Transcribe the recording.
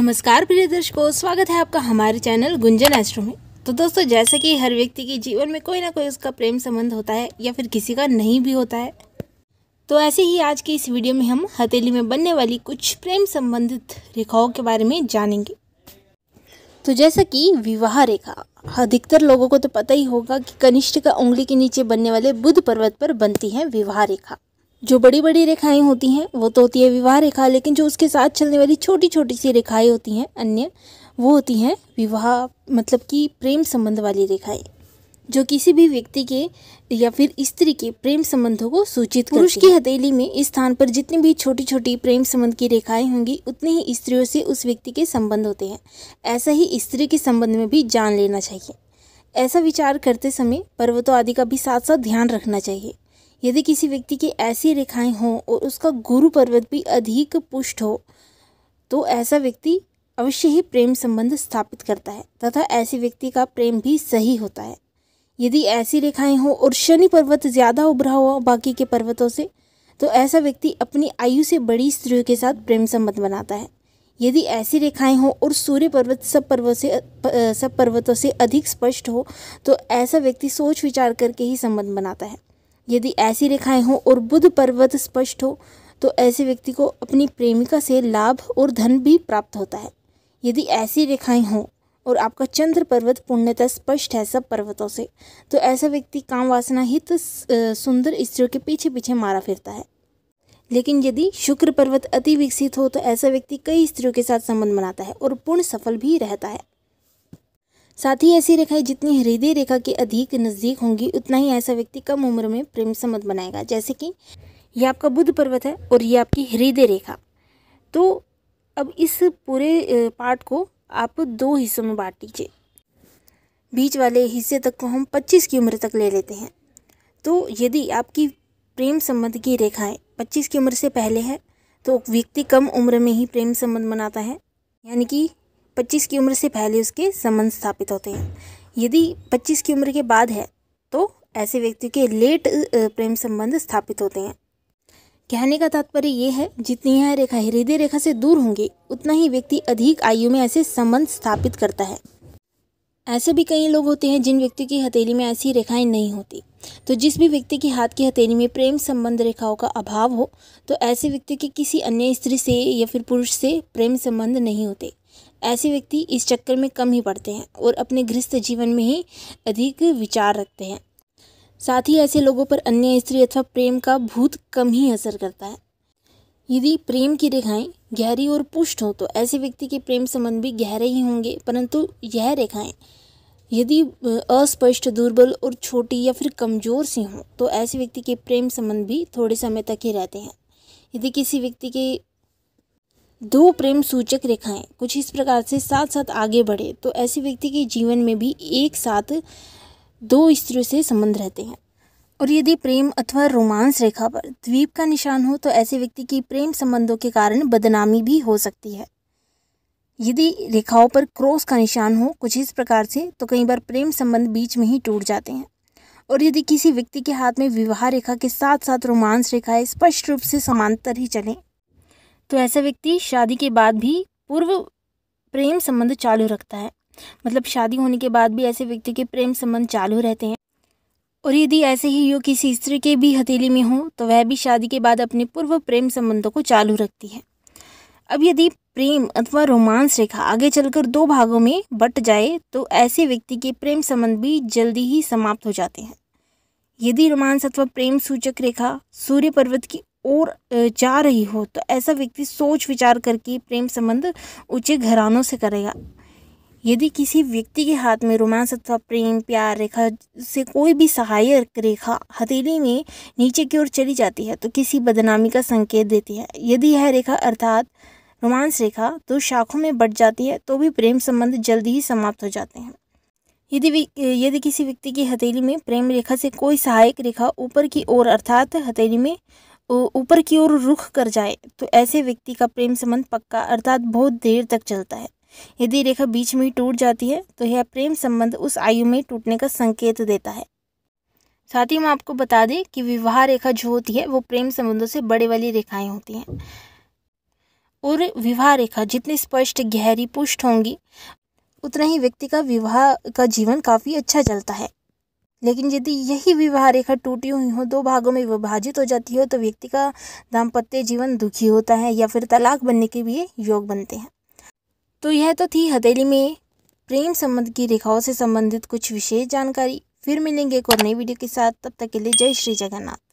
नमस्कार प्रिय दर्शकों स्वागत है आपका हमारे चैनल गुंजन एस्ट्रो में तो दोस्तों जैसे कि हर व्यक्ति के जीवन में कोई ना कोई उसका प्रेम संबंध होता है या फिर किसी का नहीं भी होता है तो ऐसे ही आज की इस वीडियो में हम हथेली में बनने वाली कुछ प्रेम संबंधित रेखाओं के बारे में जानेंगे तो जैसा कि विवाह रेखा अधिकतर लोगों को तो पता ही होगा कि कनिष्ठ का उंगली के नीचे बनने वाले बुद्ध पर्वत पर बनती है विवाह रेखा जो बड़ी बड़ी रेखाएं होती हैं वो तो होती है विवाह रेखा लेकिन जो उसके साथ चलने वाली छोटी छोटी सी रेखाएं होती हैं अन्य वो होती हैं विवाह मतलब कि प्रेम संबंध वाली रेखाएं जो किसी भी व्यक्ति के या फिर स्त्री के प्रेम संबंधों को सूचित पुरुष की हथेली में इस स्थान पर जितनी भी छोटी छोटी प्रेम संबंध की रेखाएं होंगी उतनी ही स्त्रियों से उस व्यक्ति के संबंध होते हैं ऐसा ही स्त्री के संबंध में भी जान लेना चाहिए ऐसा विचार करते समय पर्वतों आदि का भी साथ साथ ध्यान रखना चाहिए यदि किसी व्यक्ति की ऐसी रेखाएं हों और उसका गुरु पर्वत भी अधिक पुष्ट हो तो ऐसा व्यक्ति अवश्य ही प्रेम संबंध स्थापित करता है तथा ऐसे व्यक्ति का प्रेम भी सही होता है यदि ऐसी रेखाएं हो और शनि पर्वत ज़्यादा उभरा हुआ बाकी के पर्वतों से तो ऐसा व्यक्ति अपनी आयु से बड़ी स्त्रियों के साथ प्रेम संबंध बनाता है यदि ऐसी रेखाएं हो और सूर्य पर्वत सब पर्वत से सब पर्वतों से अधिक स्पष्ट हो तो ऐसा व्यक्ति सोच विचार करके ही संबंध बनाता है यदि ऐसी रेखाएं हों और बुध पर्वत स्पष्ट हो तो ऐसे व्यक्ति को अपनी प्रेमिका से लाभ और धन भी प्राप्त होता है यदि ऐसी रेखाएं हों और आपका चंद्र पर्वत पुण्यतः स्पष्ट है सब पर्वतों से तो ऐसा व्यक्ति काम वासना हित सुंदर स्त्रियों के पीछे पीछे मारा फिरता है लेकिन यदि शुक्र पर्वत अति विकसित हो तो ऐसा व्यक्ति कई स्त्रियों के साथ संबंध बनाता है और पूर्ण सफल भी रहता है साथ ही ऐसी रेखाएं जितनी हृदय रेखा के अधिक नज़दीक होंगी उतना ही ऐसा व्यक्ति कम उम्र में प्रेम संबंध बनाएगा जैसे कि यह आपका बुद्ध पर्वत है और ये आपकी हृदय रेखा तो अब इस पूरे पार्ट को आप दो हिस्सों में बांट लीजिए बीच वाले हिस्से तक को हम 25 की उम्र तक ले लेते हैं तो यदि आपकी प्रेम संबंध की रेखाएं 25 की उम्र से पहले है तो व्यक्ति कम उम्र में ही प्रेम संबंध बनाता है यानी कि पच्चीस की उम्र से पहले उसके संबंध स्थापित होते हैं यदि पच्चीस की उम्र के बाद है तो ऐसे व्यक्ति के लेट प्रेम संबंध स्थापित होते हैं कहने का तात्पर्य ये है जितनी यह रेखा हृदय रेखा से दूर होंगी उतना ही व्यक्ति अधिक आयु में ऐसे संबंध स्थापित करता है ऐसे भी कई लोग होते हैं जिन व्यक्ति की हथेली में ऐसी रेखाएं नहीं होती तो जिस भी व्यक्ति के हाथ की हथेली में प्रेम संबंध रेखाओं का अभाव हो तो ऐसे व्यक्ति के किसी अन्य स्त्री से या फिर पुरुष से प्रेम संबंध नहीं होते ऐसे व्यक्ति इस चक्कर में कम ही पड़ते हैं और अपने गृहस्थ जीवन में ही अधिक विचार रखते हैं साथ ही ऐसे लोगों पर अन्य स्त्री अथवा प्रेम का भूत कम ही असर करता है यदि प्रेम की रेखाएं गहरी और पुष्ट हों तो ऐसे व्यक्ति के प्रेम संबंध भी गहरे ही होंगे परंतु यह रेखाएं यदि अस्पष्ट दुर्बल और छोटी या फिर कमज़ोर सी हों तो ऐसे व्यक्ति के प्रेम संबंध भी थोड़े समय तक ही रहते हैं यदि किसी व्यक्ति के दो प्रेम सूचक रेखाएं कुछ इस प्रकार से साथ साथ आगे बढ़े तो ऐसे व्यक्ति के जीवन में भी एक साथ दो स्त्रियों से संबंध रहते हैं और यदि प्रेम अथवा रोमांस रेखा पर द्वीप का निशान हो तो ऐसे व्यक्ति की प्रेम संबंधों के कारण बदनामी भी हो सकती है यदि रेखाओं पर क्रॉस का निशान हो कुछ इस प्रकार से तो कई बार प्रेम संबंध बीच में ही टूट जाते हैं और यदि किसी व्यक्ति के हाथ में विवाह रेखा के साथ साथ रोमांस रेखाएं स्पष्ट रूप से समांतर ही चलें तो ऐसा व्यक्ति शादी के बाद भी पूर्व प्रेम संबंध चालू रखता है मतलब शादी होने के बाद भी ऐसे व्यक्ति के प्रेम संबंध चालू रहते हैं और यदि ऐसे ही योग किसी स्त्री के भी हथेली में हो तो वह भी शादी के बाद अपने पूर्व प्रेम संबंधों को चालू रखती है अब यदि प्रेम अथवा रोमांस रेखा आगे चलकर दो भागों में बट जाए तो ऐसे व्यक्ति के प्रेम संबंध भी जल्दी ही समाप्त हो जाते हैं यदि रोमांस अथवा प्रेम सूचक रेखा सूर्य पर्वत की और जा रही हो तो ऐसा व्यक्ति सोच विचार करके प्रेम संबंध ऊंचे घरानों से करेगा यदि किसी व्यक्ति के हाथ में रोमांस अथवा प्रेम प्यार रेखा से कोई भी सहायक रेखा हथेली में नीचे की ओर चली जाती है तो किसी बदनामी का संकेत देती है यदि यह रेखा अर्थात रोमांस रेखा दो शाखों में बढ़ जाती है तो भी प्रेम संबंध जल्दी ही समाप्त हो जाते हैं यदि यदि किसी व्यक्ति की हथेली में प्रेम रेखा से कोई सहायक रेखा ऊपर की ओर अर्थात हथेली में ऊपर की ओर रुख कर जाए तो ऐसे व्यक्ति का प्रेम संबंध पक्का अर्थात बहुत देर तक चलता है यदि रेखा बीच में ही टूट जाती है तो यह प्रेम संबंध उस आयु में टूटने का संकेत देता है साथ ही हम आपको बता दें कि विवाह रेखा जो होती है वो प्रेम संबंधों से बड़े वाली रेखाएं होती हैं और विवाह रेखा जितनी स्पष्ट गहरी पुष्ट होंगी उतना ही व्यक्ति का विवाह का जीवन काफ़ी अच्छा चलता है लेकिन यदि यही विवाह रेखा टूटी हुई हो दो भागों में विभाजित हो जाती हो तो व्यक्ति का दाम्पत्य जीवन दुखी होता है या फिर तलाक बनने के भी योग बनते हैं तो यह तो थी हथेली में प्रेम संबंध की रेखाओं से संबंधित कुछ विशेष जानकारी फिर मिलेंगे एक और नई वीडियो के साथ तब तक के लिए जय श्री जगन्नाथ